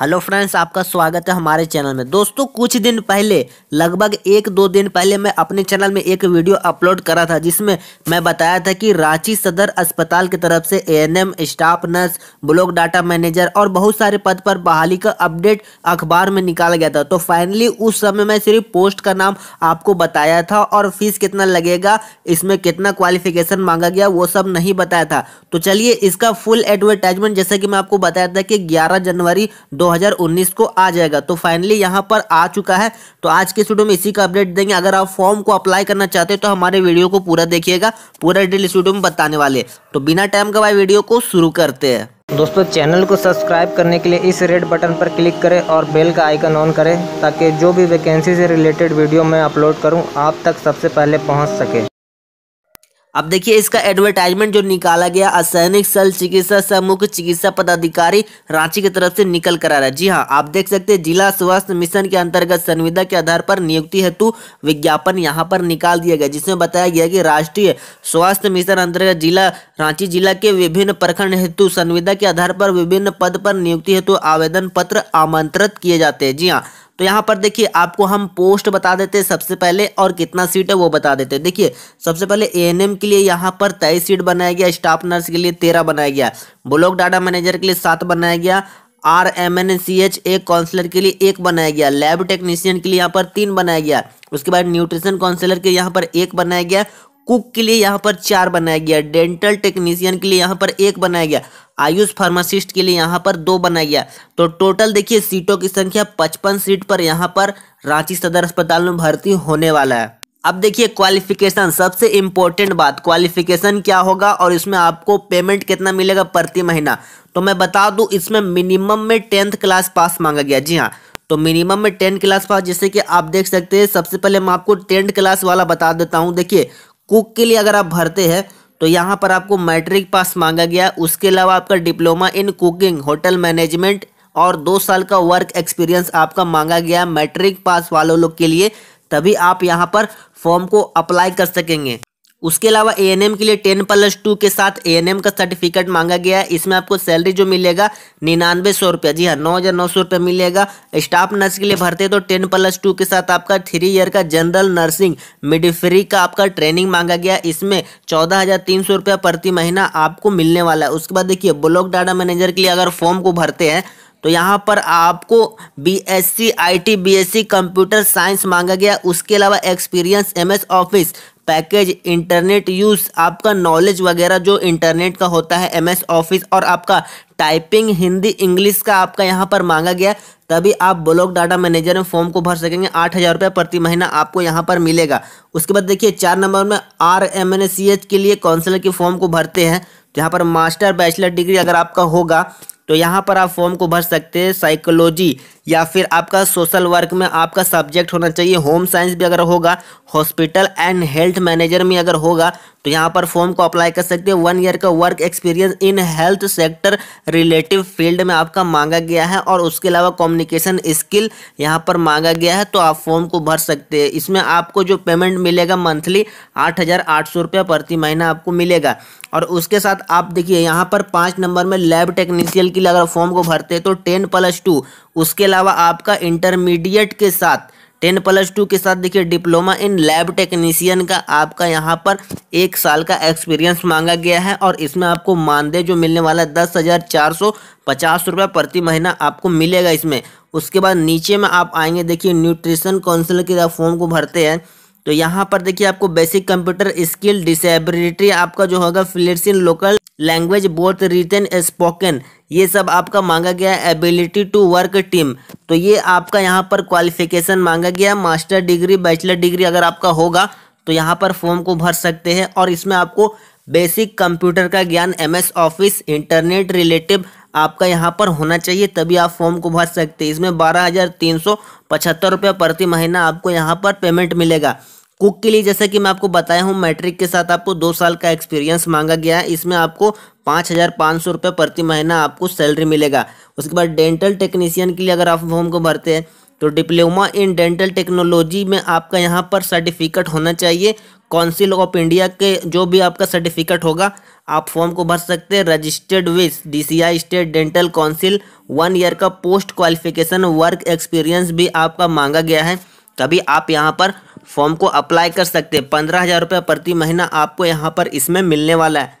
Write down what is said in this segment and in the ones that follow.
hello friends आपका स्वागत है हमारे चैनल में दोस्तों कुछ दिन पहले लगभग एक दो दिन पहले मैं अपने चैनल में एक वीडियो अपलोड करा था जिसमें मैं बताया था कि रांची सदर अस्पताल की तरफ से ANM staff nurse block data manager और बहुत सारे पद पर बहाली का अपडेट अखबार में निकाला गया था तो फाइनली उस समय मैं सिर्फ पोस्ट का नाम आपको बताया था और फीस कितना लगेगा इसमें कितना क्वालिफिकेशन मांगा गया वो सब नहीं बताया था तो चलिए इसका फुल एडवर्टाइजमेंट जैसे कि मैं आपको बताया था कि ग्यारह जनवरी 2019 को आ जाएगा तो फाइनली यहाँ पर आ चुका है तो आज के स्टूडियो में इसी का अपडेट देंगे अगर आप फॉर्म को अप्लाई करना चाहते हैं तो हमारे वीडियो को पूरा देखिएगा पूरा डिटेल स्टूडियो में बताने वाले तो बिना टाइम का भाई वीडियो को शुरू करते हैं दोस्तों चैनल को सब्सक्राइब करने के लिए इस रेड बटन पर क्लिक करें और बेल का आइकन ऑन करें ताकि जो भी वैकेंसी से रिलेटेड वीडियो मैं अपलोड करूं आप तक सबसे पहले पहुंच सके अब देखिए इसका एडवर्टाइजमेंट जो निकाला गया असैनिक शल चिकित्सा समूह चिकित्सा पदाधिकारी रांची की तरफ से निकल कर आ रहा है जी हाँ आप देख सकते हैं जिला स्वास्थ्य मिशन के अंतर्गत संविदा के आधार पर नियुक्ति हेतु विज्ञापन यहाँ पर निकाल दिया गया जिसमें बताया गया कि राष्ट्रीय स्वास्थ्य मिशन अंतर्गत जिला रांची जिला के विभिन्न प्रखंड हेतु संविदा के आधार पर विभिन्न पद पर नियुक्ति हेतु आवेदन पत्र आमंत्रित किए जाते हैं जी हाँ तो यहाँ पर देखिए आपको हम पोस्ट बता देते हैं सबसे पहले और कितना सीट है वो बता देते हैं देखिए सबसे पहले ए के लिए यहाँ पर तेईस सीट बनाया गया स्टाफ नर्स के लिए तेरह बनाया गया ब्लॉक डाटा मैनेजर के लिए सात बनाया गया R M N C H एक काउंसलर के लिए एक बनाया गया लैब टेक्नीशियन के लिए यहाँ पर तीन बनाया गया उसके बाद न्यूट्रिशन काउंसलर के यहाँ पर एक बनाया गया कुक के लिए यहाँ पर चार बनाया गया डेंटल टेक्नीशियन के लिए यहाँ पर एक बनाया गया आयुष फार्मासिस्ट के लिए यहाँ पर दो बनाया गया तो टोटल देखिए सीटों की संख्या पचपन सीट पर यहाँ पर रांची सदर अस्पताल में भर्ती होने वाला है अब देखिए क्वालिफिकेशन सबसे इम्पोर्टेंट बात क्वालिफिकेशन क्या होगा और इसमें आपको पेमेंट कितना मिलेगा प्रति महीना तो मैं बता दूं इसमें मिनिमम में टेंथ क्लास पास मांगा गया जी हाँ तो मिनिमम में टेंथ क्लास पास जैसे कि आप देख सकते हैं सबसे पहले मैं आपको टेंथ क्लास वाला बता देता हूँ देखिए कुक के लिए अगर आप भरते हैं तो यहाँ पर आपको मैट्रिक पास मांगा गया उसके अलावा आपका diploma in cooking hotel management और दो साल का वर्क एक्सपीरियंस आपका मांगा गया मैट्रिक पास वालों लोग के लिए तभी आप यहाँ पर फॉर्म को अप्लाई कर सकेंगे उसके अलावा ए एन एम के लिए टेन प्लस टू के साथ ए एन एम का सर्टिफिकेट मांगा गया है इसमें आपको सैलरी जो मिलेगा निन्यानवे सौ रुपया जी हाँ नौ हज़ार नौ सौ रुपया मिलेगा स्टाफ नर्स के लिए भरते तो टेन प्लस टू के साथ आपका थ्री ईयर का जनरल नर्सिंग मिडफ्री का आपका ट्रेनिंग मांगा गया इसमें चौदह हज़ार तीन सौ रुपया प्रति महीना आपको मिलने वाला है उसके बाद देखिए ब्लॉक डाटा मैनेजर के लिए अगर फॉर्म को भरते हैं तो यहाँ पर आपको B S C I T B S C computer science मांगा गया उसके अलावा experience M S office package internet use आपका नॉलेज वगैरह जो इंटरनेट का होता है एमएस ऑफिस और आपका टाइपिंग हिंदी इंग्लिश का आपका यहाँ पर मांगा गया तभी आप ब्लॉक डाटा मैनेजर में फॉर्म को भर सकेंगे आठ हज़ार रुपये प्रति महीना आपको यहाँ पर मिलेगा उसके बाद देखिए चार नंबर में R M N C H के लिए काउंसलर के फॉर्म को भरते हैं तो यहाँ पर मास्टर बैचलर डिग्री अगर आपका होगा तो यहाँ पर आप फॉर्म को भर सकते हैं साइकोलॉजी या फिर आपका सोशल वर्क में आपका सब्जेक्ट होना चाहिए होम साइंस भी अगर होगा हॉस्पिटल एंड हेल्थ मैनेजर में अगर होगा तो यहाँ पर फॉर्म को अप्लाई कर सकते हैं वन ईयर का work experience in health sector relative field में आपका मांगा गया है और उसके अलावा कम्युनिकेशन स्किल यहाँ पर मांगा गया है तो आप फॉर्म को भर सकते हैं इसमें आपको जो पेमेंट मिलेगा मंथली आठ हज़ार आठ सौ रुपया प्रति महीना आपको मिलेगा और उसके साथ आप देखिए यहाँ पर पाँच नंबर में लैब टेक्नीशियल के लिए अगर फॉर्म को भरते हैं तो टेन प्लस टू उसके अलावा आपका इंटरमीडिएट के साथ टेन प्लस टू के साथ देखिए डिप्लोमा इन लैब टेक्नीशियन का आपका यहाँ पर एक साल का एक्सपीरियंस मांगा गया है और इसमें आपको मानदेय जो मिलने वाला है दस हज़ार चार सौ पचास रुपये प्रति महीना आपको मिलेगा इसमें उसके बाद नीचे में आप आएंगे देखिए न्यूट्रिशन काउंसिल के फॉर्म को भरते हैं तो यहाँ पर देखिए आपको बेसिक कंप्यूटर स्किल डिसेबिलिटी आपका जो होगा फिलिस्तीन local language both written spoken ये सब आपका मांगा गया है एबिलिटी टू वर्क टीम तो ये आपका यहाँ पर क्वालिफिकेशन मांगा गया है मास्टर डिग्री बैचलर डिग्री अगर आपका होगा तो यहाँ पर फॉर्म को भर सकते हैं और इसमें आपको बेसिक कंप्यूटर का ज्ञान एम ऑफिस इंटरनेट रिलेटिव आपका यहाँ पर होना चाहिए तभी आप फॉर्म को भर सकते हैं इसमें बारह हज़ार तीन सौ पचहत्तर रुपये प्रति महीना आपको यहाँ पर पेमेंट मिलेगा कुक के लिए जैसा कि मैं आपको बताया हूँ मैट्रिक के साथ आपको दो साल का एक्सपीरियंस मांगा गया है इसमें आपको पाँच हज़ार पाँच सौ रुपये प्रति महीना आपको सैलरी मिलेगा उसके बाद डेंटल टेक्नीशियन के लिए अगर आप फॉर्म को भरते हैं तो डिप्लोमा इन डेंटल टेक्नोलॉजी में आपका यहाँ पर सर्टिफिकेट होना चाहिए काउंसिल ऑफ इंडिया के जो भी आपका सर्टिफिकेट होगा आप फॉर्म को भर सकते हैं registered with DCI state dental council one year का पोस्ट क्वालिफिकेशन वर्क एक्सपीरियंस भी आपका मांगा गया है तभी आप यहाँ पर फॉर्म को अप्लाई कर सकते हैं पंद्रह हज़ार रुपये प्रति महीना आपको यहाँ पर इसमें मिलने वाला है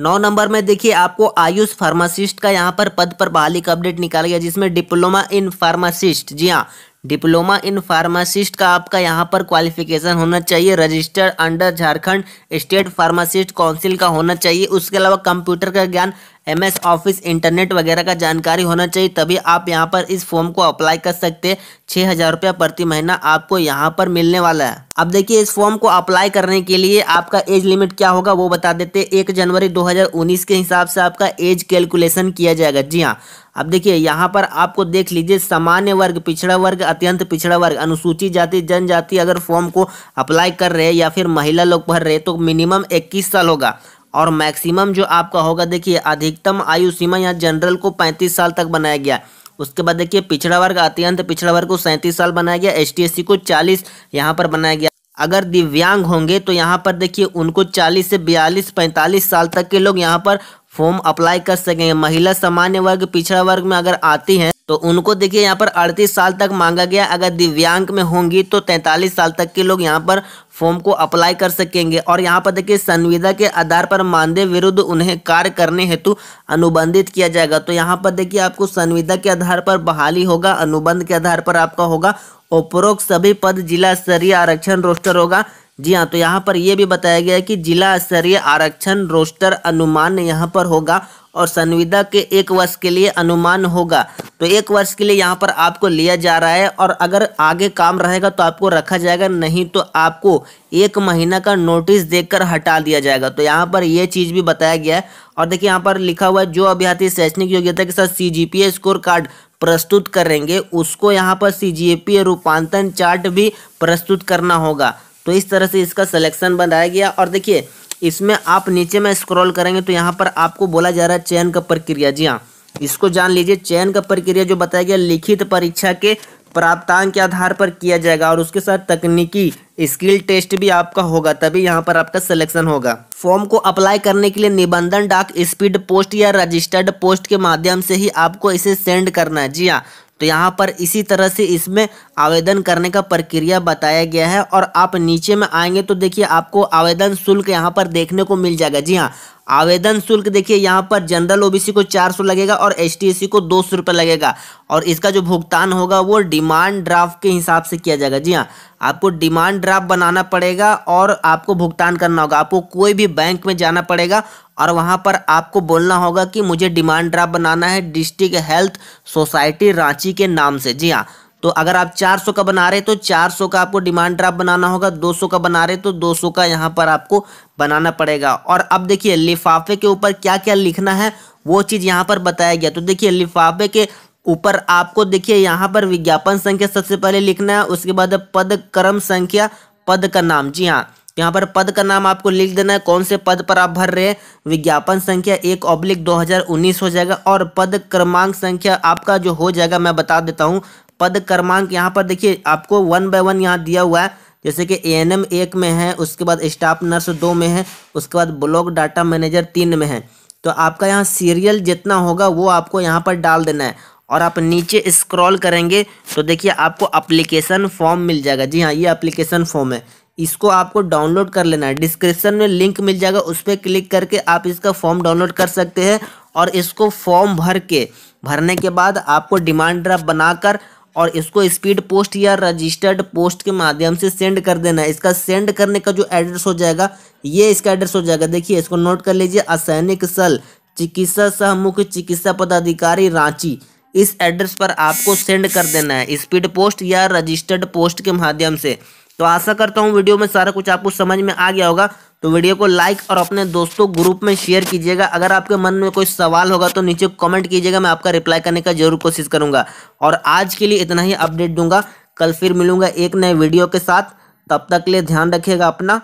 नौ नंबर में देखिए आपको आयुष फार्मासिस्ट का यहाँ पर पद पर बहाली का अपडेट निकाल गया जिसमें डिप्लोमा इन फार्मासिस्ट जी हाँ डिप्लोमा इन फार्मासिस्ट का आपका यहाँ पर क्वालिफिकेशन होना चाहिए registered under Jharkhand state pharmacist council का होना चाहिए उसके अलावा कंप्यूटर का ज्ञान एम एस ऑफिस इंटरनेट वगैरह का जानकारी होना चाहिए तभी आप यहाँ पर इस फॉर्म को अप्लाई कर सकते हैं छः हज़ार रुपया प्रति महीना आपको यहाँ पर मिलने वाला है अब देखिए इस फॉर्म को अप्लाई करने के लिए आपका एज लिमिट क्या होगा वो बता देते हैं एक जनवरी 2019 के हिसाब से आपका एज कैलकुलेशन किया जाएगा जी हाँ अब देखिए यहाँ पर आपको देख लीजिए सामान्य वर्ग पिछड़ा वर्ग अत्यंत पिछड़ा वर्ग अनुसूचित जाति जनजाति अगर फॉर्म को अप्लाई कर रहे हैं या फिर महिला लोग भर रहे तो मिनिमम 21 साल होगा और मैक्सिमम जो आपका होगा देखिए अधिकतम आयु सीमा यहाँ जनरल को पैंतीस साल तक बनाया गया उसके बाद देखिए पिछड़ा वर्ग अत्यंत पिछड़ा वर्ग को सैंतीस साल बनाया गया एस को चालीस यहाँ पर बनाया गया अगर दिव्यांग होंगे तो यहाँ पर देखिए उनको 40 से 42 45 साल तक के लोग यहाँ पर फॉर्म अप्लाई कर सकेंगे महिला सामान्य वर्ग पिछड़ा वर्ग में अगर आती हैं तो उनको देखिए यहाँ पर अड़तीस साल तक मांगा गया अगर दिव्यांग में होंगी तो तैंतालीस साल तक के लोग यहाँ पर फॉर्म को अप्लाई कर सकेंगे और यहाँ पर देखिए संविदा के आधार पर मानदेय विरुद्ध उन्हें कार्य करने हेतु अनुबंधित किया जाएगा तो यहाँ पर देखिए आपको संविदा के आधार पर बहाली होगा अनुबंध के आधार पर आपका होगा उपरोक्त सभी पद जिला स्तरीय आरक्षण रोस्टर होगा जी हाँ तो यहाँ पर यह भी बताया गया है कि जिला स्तरीय आरक्षण रोस्टर अनुमान यहाँ पर होगा और संविदा के एक वर्ष के लिए अनुमान होगा तो एक वर्ष के लिए यहाँ पर आपको लिया जा रहा है और अगर आगे काम रहेगा तो आपको रखा जाएगा नहीं तो आपको एक महीना का नोटिस देकर हटा दिया जाएगा तो यहाँ पर यह चीज़ भी बताया गया है और देखिए यहाँ पर लिखा हुआ है जो अभ्यर्थी शैक्षणिक योग्यता के साथ सी स्कोर कार्ड प्रस्तुत करेंगे उसको यहाँ पर सी रूपांतरण चार्ट भी प्रस्तुत करना होगा तो इस तरह से इसका सिलेक्शन बनाया गया और देखिए इसमें आप नीचे में स्क्रॉल करेंगे तो यहाँ पर आपको बोला जा रहा है चयन का प्रक्रिया जी हाँ इसको जान लीजिए चयन का प्रक्रिया जो बताया गया लिखित परीक्षा के प्राप्तांक के आधार पर किया जाएगा और उसके साथ तकनीकी स्किल टेस्ट भी आपका होगा तभी यहाँ पर आपका सिलेक्शन होगा फॉर्म को अप्लाई करने के लिए निबंधन डाक स्पीड पोस्ट या रजिस्टर्ड पोस्ट के माध्यम से ही आपको इसे सेंड करना है जी हाँ तो यहाँ पर इसी तरह से इसमें आवेदन करने का प्रक्रिया बताया गया है और आप नीचे में आएंगे तो देखिए आपको आवेदन शुल्क यहाँ पर देखने को मिल जाएगा जी हाँ आवेदन शुल्क देखिए यहाँ पर जनरल ओबीसी को 400 लगेगा और सी को दो सौ लगेगा और इसका जो भुगतान होगा वो डिमांड ड्राफ्ट के हिसाब से किया जाएगा जी हाँ आपको डिमांड ड्राफ्ट बनाना पड़ेगा और आपको भुगतान करना होगा आपको कोई भी बैंक में जाना पड़ेगा और वहाँ पर आपको बोलना होगा कि मुझे डिमांड ड्राफ्ट बनाना है डिस्ट्रिक्ट हेल्थ सोसाइटी रांची के नाम से जी हाँ तो अगर आप 400 का बना रहे तो 400 का आपको डिमांड ड्राफ्ट बनाना होगा 200 का बना रहे तो 200 का यहाँ पर आपको बनाना पड़ेगा और अब देखिए लिफाफे के ऊपर क्या क्या लिखना है वो चीज़ यहाँ पर बताया गया तो देखिए लिफाफे के ऊपर आपको देखिए यहाँ पर विज्ञापन संख्या सबसे पहले लिखना है उसके बाद पद क्रम संख्या पद का नाम जी हाँ यहाँ पर पद का नाम आपको लिख देना है कौन से पद पर आप भर रहे हैं विज्ञापन संख्या एक ऑब्लिक 2019 हो जाएगा और पद क्रमांक संख्या आपका जो हो जाएगा मैं बता देता हूँ पद क्रमांक यहाँ पर देखिए आपको वन बाय वन यहाँ दिया हुआ है जैसे कि ए एन एम एक में है उसके बाद स्टाफ नर्स दो में है उसके बाद ब्लॉक डाटा मैनेजर तीन में है तो आपका यहाँ सीरियल जितना होगा वो आपको यहाँ पर डाल देना है और आप नीचे स्क्रॉल करेंगे तो देखिए आपको अप्लीकेशन फॉर्म मिल जाएगा जी हाँ ये अप्लीकेशन फॉर्म है इसको आपको डाउनलोड कर लेना है डिस्क्रिप्शन में लिंक मिल जाएगा उस पर क्लिक करके आप इसका फॉर्म डाउनलोड कर सकते हैं और इसको फॉर्म भर के भरने के बाद आपको डिमांड ड्राफ्ट बनाकर और इसको स्पीड पोस्ट या रजिस्टर्ड पोस्ट के माध्यम से सेंड कर देना है इसका सेंड करने का जो एड्रेस हो जाएगा ये इसका एड्रेस हो जाएगा देखिए इसको नोट कर लीजिए असैनिक सल चिकित्सा सह मुख्य चिकित्सा पदाधिकारी रांची इस एड्रेस पर आपको सेंड कर देना है स्पीड पोस्ट या रजिस्टर्ड पोस्ट के माध्यम से तो आशा करता हूँ वीडियो में सारा कुछ आपको समझ में आ गया होगा तो वीडियो को लाइक और अपने दोस्तों ग्रुप में शेयर कीजिएगा अगर आपके मन में कोई सवाल होगा तो नीचे कमेंट कीजिएगा मैं आपका रिप्लाई करने का जरूर कोशिश करूंगा और आज के लिए इतना ही अपडेट दूंगा कल फिर मिलूंगा एक नए वीडियो के साथ तब तक के लिए ध्यान रखिएगा अपना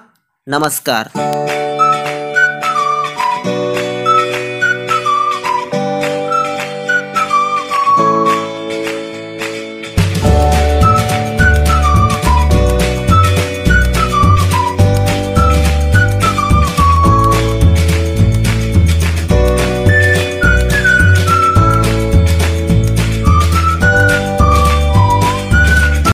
नमस्कार